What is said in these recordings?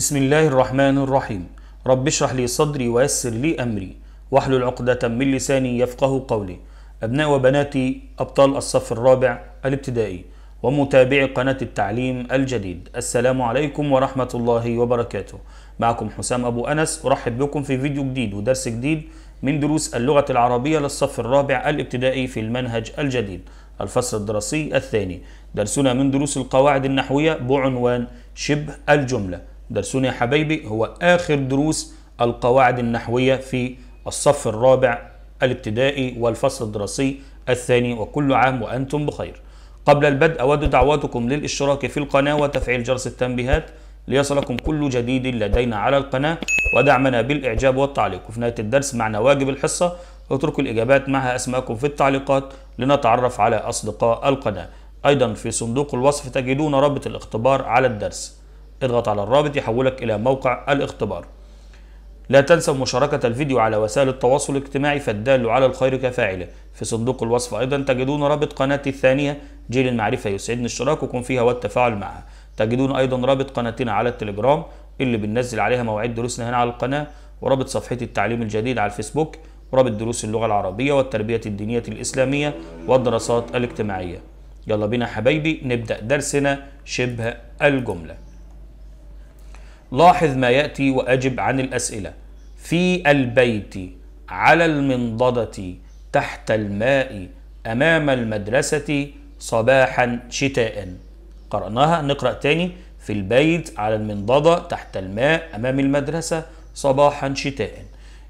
بسم الله الرحمن الرحيم رب اشرح لي صدري ويسر لي أمري واحلل عقدة من لساني يفقه قولي أبناء وبناتي أبطال الصف الرابع الابتدائي ومتابعي قناة التعليم الجديد السلام عليكم ورحمة الله وبركاته معكم حسام أبو أنس أرحب بكم في فيديو جديد ودرس جديد من دروس اللغة العربية للصف الرابع الابتدائي في المنهج الجديد الفصل الدراسي الثاني درسنا من دروس القواعد النحوية بعنوان شبه الجملة درسون يا حبايبي هو آخر دروس القواعد النحوية في الصف الرابع الابتدائي والفصل الدراسي الثاني وكل عام وأنتم بخير قبل البدء أود دعوتكم للاشتراك في القناة وتفعيل جرس التنبيهات ليصلكم كل جديد لدينا على القناة ودعمنا بالإعجاب والتعليق وفي نهاية الدرس معنا واجب الحصة اتركوا الإجابات معها أسماءكم في التعليقات لنتعرف على أصدقاء القناة أيضا في صندوق الوصف تجدون رابط الاختبار على الدرس اضغط على الرابط يحولك إلى موقع الاختبار لا تنسوا مشاركة الفيديو على وسائل التواصل الاجتماعي فالدال على الخير كفاعله في صندوق الوصف أيضا تجدون رابط قناتي الثانية جيل المعرفة يسعدني اشتراككم فيها والتفاعل معها تجدون أيضا رابط قناتنا على التليجرام اللي بننزل عليها مواعيد دروسنا هنا على القناة ورابط صفحة التعليم الجديد على الفيسبوك ورابط دروس اللغة العربية والتربية الدينية الإسلامية والدراسات الاجتماعية يلا بينا حبايبي نبدأ درسنا شبه الجملة لاحظ ما ياتي واجب عن الاسئله في البيت على المنضده تحت الماء امام المدرسه صباحا شتاء قراناها نقرا تاني في البيت على المنضده تحت الماء امام المدرسه صباحا شتاء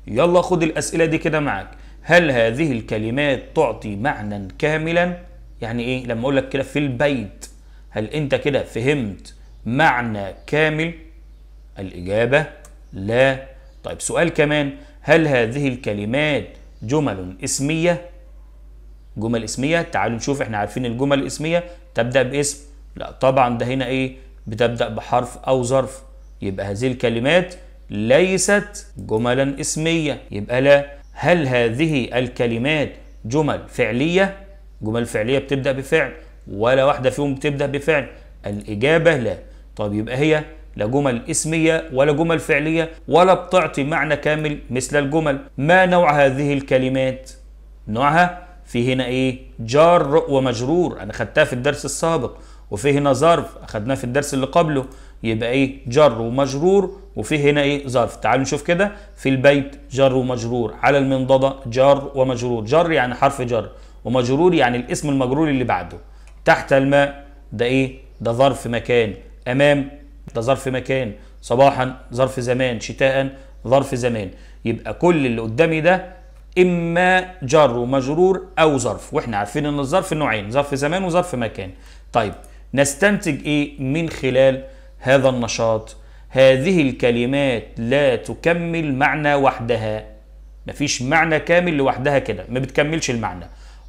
يلا خد الاسئله دي كده معاك هل هذه الكلمات تعطي معنى كاملا يعني ايه لما اقول لك كده في البيت هل انت كده فهمت معنى كامل الإجابة لا طيب سؤال كمان هل هذه الكلمات جمل اسمية جمل اسمية تعالوا نشوف احنا عارفين الجمل الاسمية تبدأ باسم لا طبعا ده هنا ايه بتبدأ بحرف أو ظرف يبقى هذه الكلمات ليست جملا اسمية يبقى لا هل هذه الكلمات جمل فعلية جمل فعلية بتبدأ بفعل ولا واحدة فيهم بتبدأ بفعل الإجابة لا طب يبقى هي لا جمل اسمية ولا جمل فعلية ولا بتعطي معنى كامل مثل الجمل ما نوع هذه الكلمات نوعها في هنا ايه جار ومجرور انا خدتها في الدرس السابق وفي هنا ظرف اخدناه في الدرس اللي قبله يبقى ايه جر ومجرور وفي هنا ايه ظرف تعالوا نشوف كده في البيت جر ومجرور على المنضده جر ومجرور جر يعني حرف جر ومجرور يعني الاسم المجرور اللي بعده تحت الماء ده ايه ده ظرف مكان امام ده ظرف مكان صباحا ظرف زمان شتاء ظرف زمان يبقى كل اللي قدامي ده اما جر ومجرور او ظرف واحنا عارفين ان الظرف نوعين ظرف زمان وظرف مكان طيب نستنتج ايه من خلال هذا النشاط هذه الكلمات لا تكمل معنى وحدها مفيش معنى كامل لوحدها كده ما بتكملش المعنى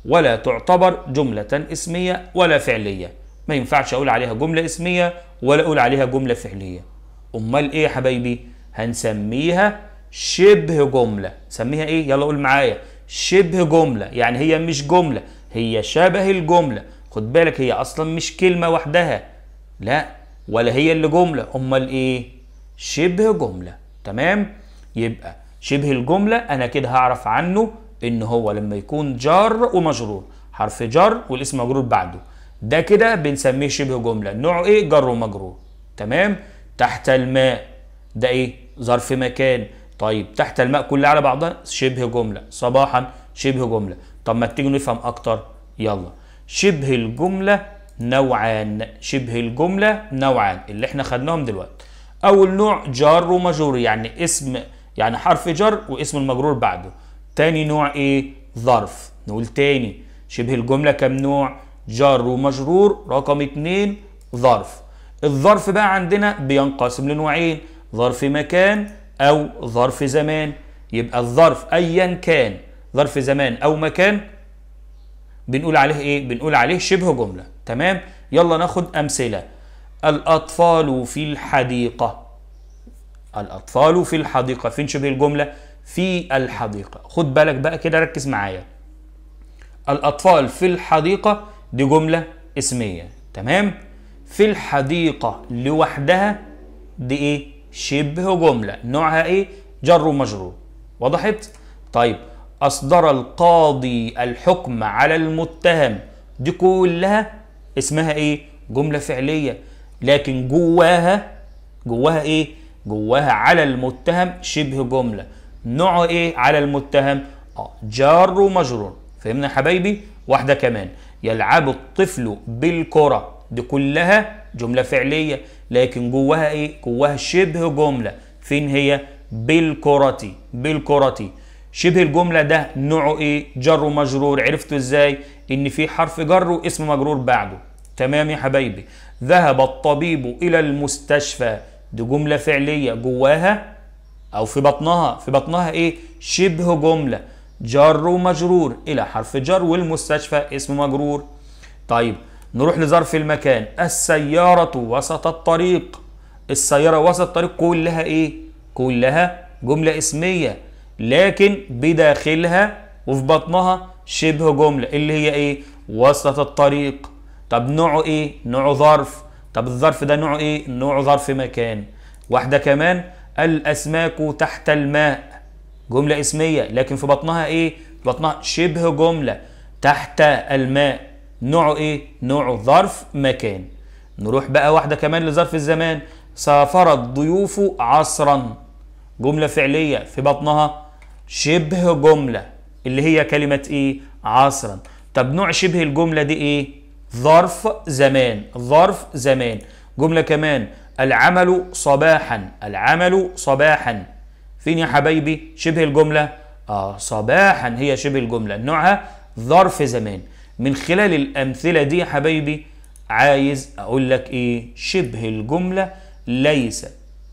ولا تعتبر جملة اسمية ولا فعلية ما ينفعش أقول عليها جملة اسمية ولا اقول عليها جمله فعليه امال ايه يا حبايبي هنسميها شبه جمله سميها ايه يلا قول معايا شبه جمله يعني هي مش جمله هي شبه الجمله خد بالك هي اصلا مش كلمه وحدها لا ولا هي اللي جمله امال ايه شبه جمله تمام يبقى شبه الجمله انا كده هعرف عنه ان هو لما يكون جار ومجرور حرف جر والاسم مجرور بعده ده كده بنسميه شبه جملة نوعه ايه جر ومجرور تمام تحت الماء ده ايه ظرف مكان طيب تحت الماء كلها على بعضها شبه جملة صباحا شبه جملة طب ما تيجي نفهم اكتر يلا شبه الجملة نوعان شبه الجملة نوعان اللي احنا خدناهم دلوقتي اول نوع جار ومجرور يعني اسم يعني حرف جر واسم المجرور بعده تاني نوع ايه ظرف نقول تاني شبه الجملة كم نوع جار ومجرور رقم اتنين ظرف الظرف بقى عندنا بينقسم لنوعين ظرف مكان او ظرف زمان يبقى الظرف ايا كان ظرف زمان او مكان بنقول عليه ايه بنقول عليه شبه جمله تمام يلا ناخد امثله الاطفال في الحديقه الاطفال في الحديقه فين شبه الجمله في الحديقه خد بالك بقى كده ركز معايا الاطفال في الحديقه دي جملة اسمية تمام في الحديقة لوحدها دي ايه شبه جملة نوعها ايه جر ومجرور وضحت طيب أصدر القاضي الحكم على المتهم دي كلها اسمها ايه جملة فعلية لكن جواها جواها ايه جواها على المتهم شبه جملة نوعه ايه على المتهم اه جار ومجرور فهمنا يا حبايبي واحدة كمان يلعب الطفل بالكرة دي كلها جملة فعلية لكن جواها ايه جواها شبه جملة فين هي بالكرة بالكرة شبه الجملة ده نوعه ايه جر ومجرور عرفته ازاي ان في حرف جر واسم مجرور بعده تمام يا حبايبي ذهب الطبيب الى المستشفى دي جملة فعلية جواها او في بطنها في بطنها ايه شبه جملة جار ومجرور إلى حرف جر والمستشفى اسم مجرور طيب نروح لظرف المكان السيارة وسط الطريق السيارة وسط الطريق كلها إيه؟ كلها جملة اسمية لكن بداخلها وفي بطنها شبه جملة اللي هي إيه؟ وسط الطريق طب نوعه إيه؟ نوعه ظرف طب الظرف ده نوعه إيه؟ نوعه ظرف مكان واحدة كمان الأسماك تحت الماء جملة اسمية لكن في بطنها ايه؟ بطنها شبه جملة تحت الماء نوعه ايه؟ نوعه ظرف مكان نروح بقى واحدة كمان لظرف الزمان سافر الضيوف عصرا جملة فعلية في بطنها شبه جملة اللي هي كلمة ايه؟ عصرا طب نوع شبه الجملة دي ايه؟ ظرف زمان ظرف زمان جملة كمان العمل صباحا العمل صباحا فين يا حبايبي شبه الجملة آه صباحا هي شبه الجملة نوعها ظرف زمان من خلال الأمثلة دي يا حبايبي عايز أقول لك إيه شبه الجملة ليس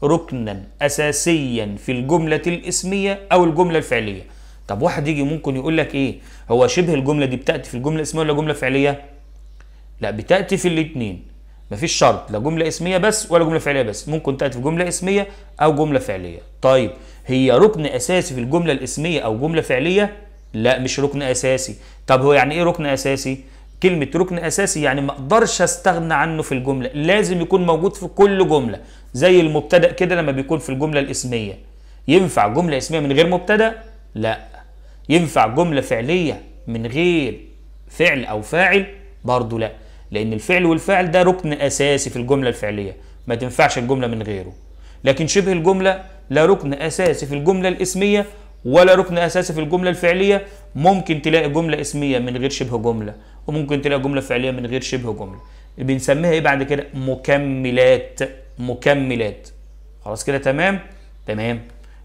ركنا أساسيا في الجملة الإسمية أو الجملة الفعلية طب واحد يجي ممكن يقول لك إيه هو شبه الجملة دي بتأتي في الجملة الإسمية ولا جملة فعلية لا بتأتي في الاتنين مفيش شرط لا جمله اسميه بس ولا جمله فعليه بس ممكن تاتي في جمله اسميه او جمله فعليه طيب هي ركن اساسي في الجمله الاسميه او جمله فعليه لا مش ركن اساسي طب هو يعني ايه ركن اساسي كلمة ركن أساسي يعني ما أقدرش أستغنى عنه في الجملة لازم يكون موجود في كل جملة زي المبتدأ كده لما بيكون في الجملة الإسمية ينفع جملة اسمية من غير مبتدأ؟ لا ينفع جملة فعلية من غير فعل أو فاعل؟ برضه لا لأن الفعل والفعل ده ركن أساسي في الجملة الفعلية ما تنفعش الجملة من غيره لكن شبه الجملة لا ركن أساسي في الجملة الإسمية ولا ركن أساسي في الجملة الفعلية ممكن تلاقي جملة اسمية من غير شبه جملة وممكن تلاقي جملة فعلية من غير شبه جملة بنسميها إيه بعد كده مكملات مكملات خلاص كده تمام تمام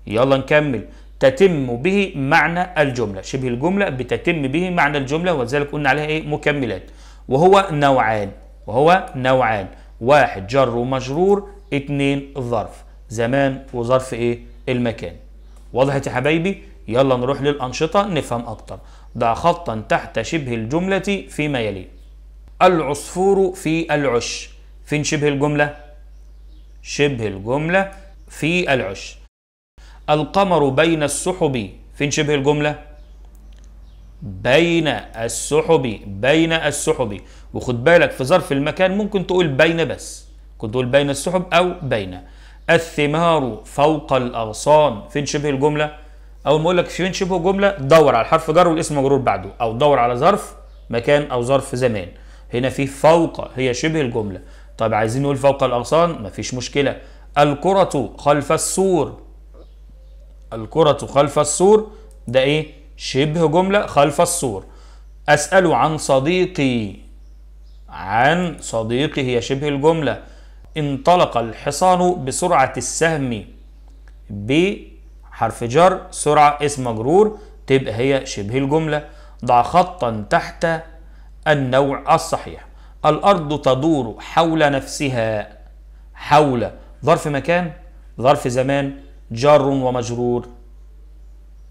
يلا نكمل تتم به معنى الجملة شبه الجملة بتتم به معنى الجملة وذلك قلنا عليها إيه مكملات وهو نوعان وهو نوعان واحد جر ومجرور اتنين ظرف زمان وظرف ايه المكان وضحت يا حبايبي يلا نروح للأنشطة نفهم أكتر ضع خطا تحت شبه الجملة فيما يلي العصفور في العش فين شبه الجملة؟ شبه الجملة في العش القمر بين السحب فين شبه الجملة؟ بين السحب بين السحب وخد بالك في ظرف المكان ممكن تقول بين بس كنت تقول بين السحب أو بين الثمار فوق الأغصان فين شبه الجملة أول ما أقول لك فين شبه الجملة دور على حرف جر والاسم مجرور بعده أو دور على ظرف مكان أو ظرف زمان هنا في فوق هي شبه الجملة طيب عايزين نقول فوق الأغصان مفيش مشكلة الكرة خلف السور الكرة خلف السور ده إيه شبه جملة خلف الصور أسأل عن صديقي عن صديقي هي شبه الجملة انطلق الحصان بسرعة السهم ب حرف جر سرعة اسم مجرور تبقى هي شبه الجملة ضع خطا تحت النوع الصحيح الأرض تدور حول نفسها حول ظرف مكان ظرف زمان جار ومجرور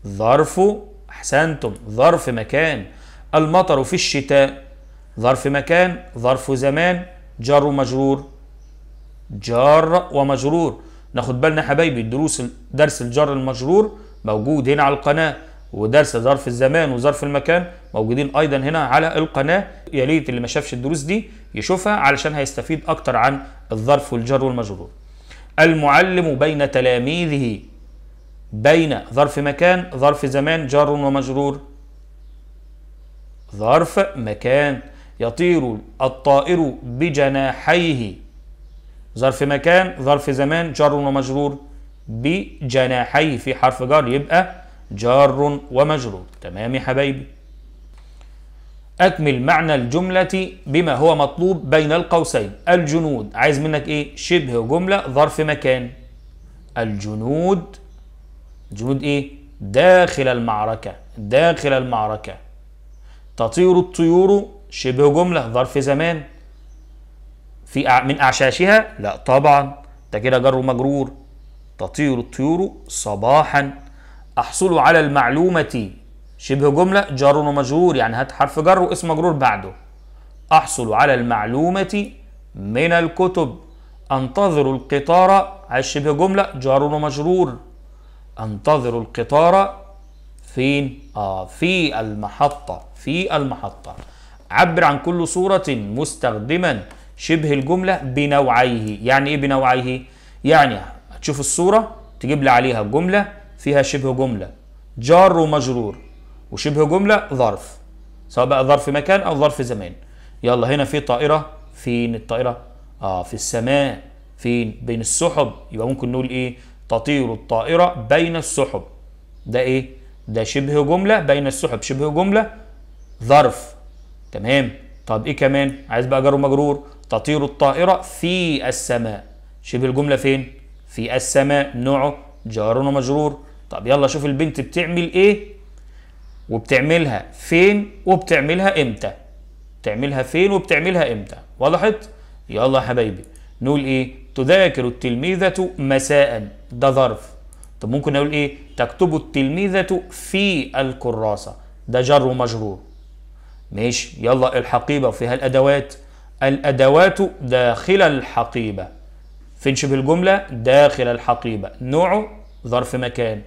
ظرف احسنتم ظرف مكان المطر في الشتاء ظرف مكان ظرف زمان جار ومجرور جار ومجرور ناخد بالنا حبايبي الدروس درس الجر المجرور موجود هنا على القناه ودرس ظرف الزمان وظرف المكان موجودين ايضا هنا على القناه يا ليت اللي ما شافش الدروس دي يشوفها علشان هيستفيد اكتر عن الظرف والجر والمجرور المعلم بين تلاميذه بين ظرف مكان ظرف زمان جار ومجرور ظرف مكان يطير الطائر بجناحيه ظرف مكان ظرف زمان جار ومجرور بجناحيه في حرف جار يبقى جار ومجرور تمام يا حبايبي أكمل معنى الجملة بما هو مطلوب بين القوسين الجنود عايز منك إيه شبه جملة ظرف مكان الجنود جنود ايه داخل المعركة داخل المعركة تطير الطيور شبه جملة ظرف زمان في من أعشاشها لا طبعا ده كده جر مجرور تطير الطيور صباحا أحصل على المعلومة شبه جملة جار ومجرور يعني هات حرف جر واسم مجرور بعده أحصل على المعلومة من الكتب أنتظر القطار على شبه جملة جار ومجرور انتظر القطار فين؟ آه في المحطة في المحطة عبر عن كل صورة مستخدما شبه الجملة بنوعيه يعني إيه بنوعيه؟ يعني هتشوف الصورة تجيب لي عليها جملة فيها شبه جملة جار ومجرور وشبه جملة ظرف سواء بقى ظرف مكان أو ظرف زمان يلا هنا في طائرة فين الطائرة؟ آه في السماء فين؟ بين السحب يبقى ممكن نقول إيه؟ تطير الطائرة بين السحب ده ايه ده شبه جملة بين السحب شبه جملة ظرف تمام طب ايه كمان عايز بقى جار ومجرور تطير الطائرة في السماء شبه الجملة فين في السماء نوعه جار ومجرور طب يلا شوف البنت بتعمل ايه وبتعملها فين وبتعملها امتى بتعملها فين وبتعملها امتى وضحت يلا يا حبايبي نقول ايه تذاكر التلميذة مساء ده ظرف طب ممكن اقول ايه تكتب التلميذة في الكراسة ده جر ومجرور ماشي يلا الحقيبة وفيها الأدوات الأدوات داخل الحقيبة فين شبه الجملة داخل الحقيبة نوعه ظرف مكان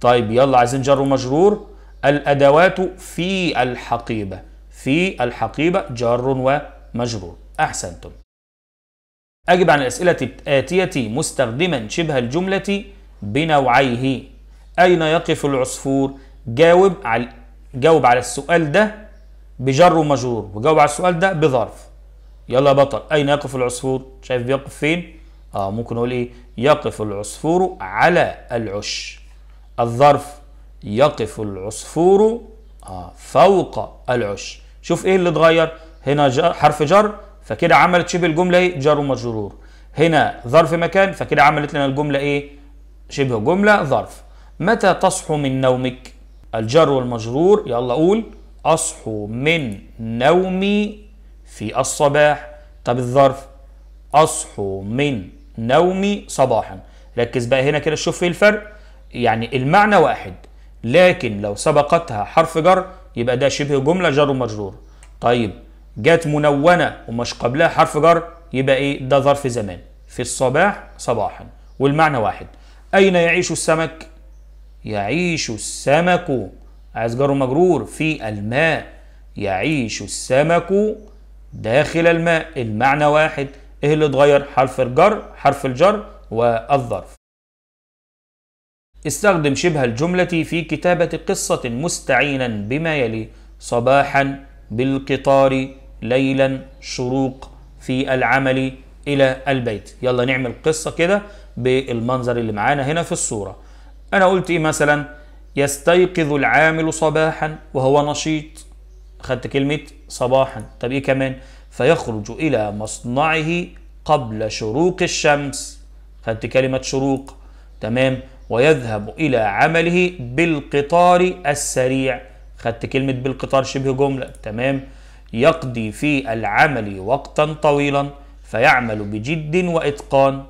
طيب يلا عايزين جر ومجرور الأدوات في الحقيبة في الحقيبة جر ومجرور أحسنتم أجب عن الأسئلة الآتية مستخدما شبه الجملة بنوعيه أين يقف العصفور جاوب على جاوب على السؤال ده بجر ومجرور وجاوب على السؤال ده بظرف يلا يا بطل أين يقف العصفور شايف بيقف فين آه ممكن أقول إيه يقف العصفور على العش الظرف يقف العصفور آه فوق العش شوف إيه اللي اتغير هنا جر حرف جر فكده عملت شبه الجمله ايه جار ومجرور هنا ظرف مكان فكده عملت لنا الجمله ايه شبه جمله ظرف متى تصحو من نومك الجر والمجرور يلا قول اصحو من نومي في الصباح طب الظرف اصحو من نومي صباحا ركز بقى هنا كده شوف ايه الفرق يعني المعنى واحد لكن لو سبقتها حرف جر يبقى ده شبه جمله جر ومجرور طيب جت منونه ومش قبلها حرف جر يبقى ايه ده ظرف زمان في الصباح صباحا والمعنى واحد اين يعيش السمك يعيش السمك عايز جر مجرور في الماء يعيش السمك داخل الماء المعنى واحد ايه اللي اتغير حرف الجر حرف الجر والظرف استخدم شبه الجملة في كتابة قصة مستعينا بما يلي صباحا بالقطار ليلا شروق في العمل إلى البيت يلا نعمل قصة كده بالمنظر اللي معانا هنا في الصورة أنا قلت إيه مثلا يستيقظ العامل صباحا وهو نشيط خدت كلمة صباحا طب إيه كمان فيخرج إلى مصنعه قبل شروق الشمس خدت كلمة شروق تمام ويذهب إلى عمله بالقطار السريع خدت كلمة بالقطار شبه جملة تمام يقضي في العمل وقتا طويلا فيعمل بجد وإتقان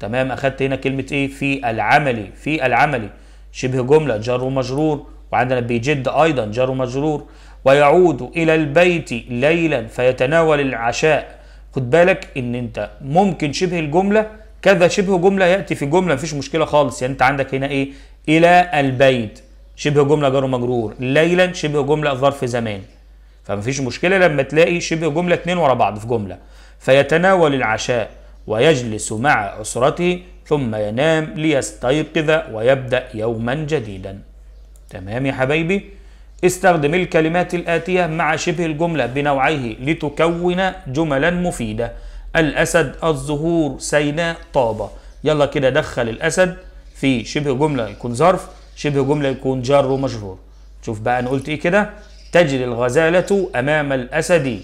تمام أخدت هنا كلمة إيه في العمل في العمل شبه جملة جر ومجرور وعندنا بجد أيضا جر ومجرور ويعود إلى البيت ليلا فيتناول العشاء خد بالك إن أنت ممكن شبه الجملة كذا شبه جملة يأتي في جملة مفيش مشكلة خالص يعني أنت عندك هنا إيه إلى البيت شبه جملة جر ومجرور ليلا شبه جملة ظرف زمان فمفيش مشكله لما تلاقي شبه جمله اتنين ورا بعض في جمله فيتناول العشاء ويجلس مع اسرته ثم ينام ليستيقظ ويبدا يوما جديدا تمام يا حبايبي استخدم الكلمات الاتيه مع شبه الجمله بنوعيه لتكون جملا مفيده الاسد الزهور سيناء طابه يلا كده دخل الاسد في شبه جمله يكون ظرف شبه جمله يكون جار ومجرور شوف بقى انا قلت ايه كده تجري الغزالة أمام الأسد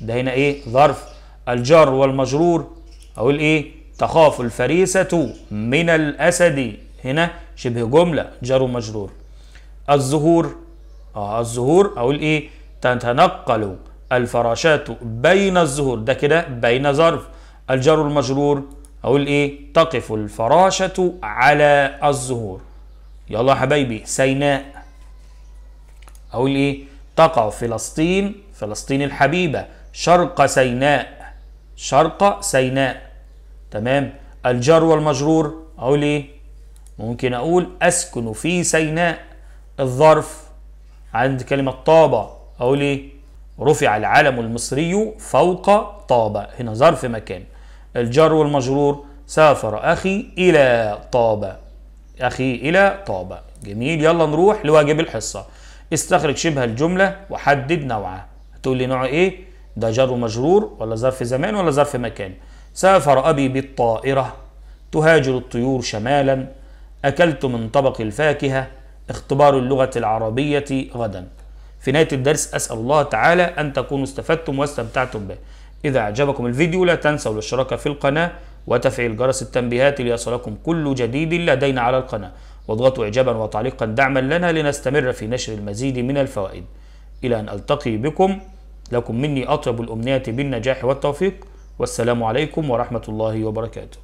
ده هنا إيه ظرف الجار والمجرور أو إيه تخاف الفريسة من الأسد هنا شبه جملة جار ومجرور الزهور آه الزهور أو إيه تتنقل الفراشات بين الزهور ده كده بين ظرف الجار المجرور أو إيه تقف الفراشة على الزهور يلا حبايبي سيناء أقول إيه تقع فلسطين فلسطين الحبيبة شرق سيناء شرق سيناء تمام الجار والمجرور أقول إيه ممكن أقول أسكن في سيناء الظرف عند كلمة طابة أقول إيه رفع العلم المصري فوق طابة هنا ظرف مكان الجار والمجرور سافر أخي إلى طابة أخي إلى طابة جميل يلا نروح لواجب الحصة استخرج شبه الجملة وحدد نوعها هتقول لي نوعه ايه ده جار ومجرور ولا ظرف زمان ولا ظرف مكان سافر أبي بالطائرة تهاجر الطيور شمالا أكلت من طبق الفاكهة اختبار اللغة العربية غدا في نهاية الدرس أسأل الله تعالى أن تكونوا استفدتم واستمتعتم به إذا أعجبكم الفيديو لا تنسوا الاشتراك في القناة وتفعيل جرس التنبيهات ليصلكم كل جديد لدينا على القناة واضغطوا إعجابا وتعليقا دعما لنا لنستمر في نشر المزيد من الفوائد إلى أن ألتقي بكم لكم مني أطيب الأمنية بالنجاح والتوفيق والسلام عليكم ورحمة الله وبركاته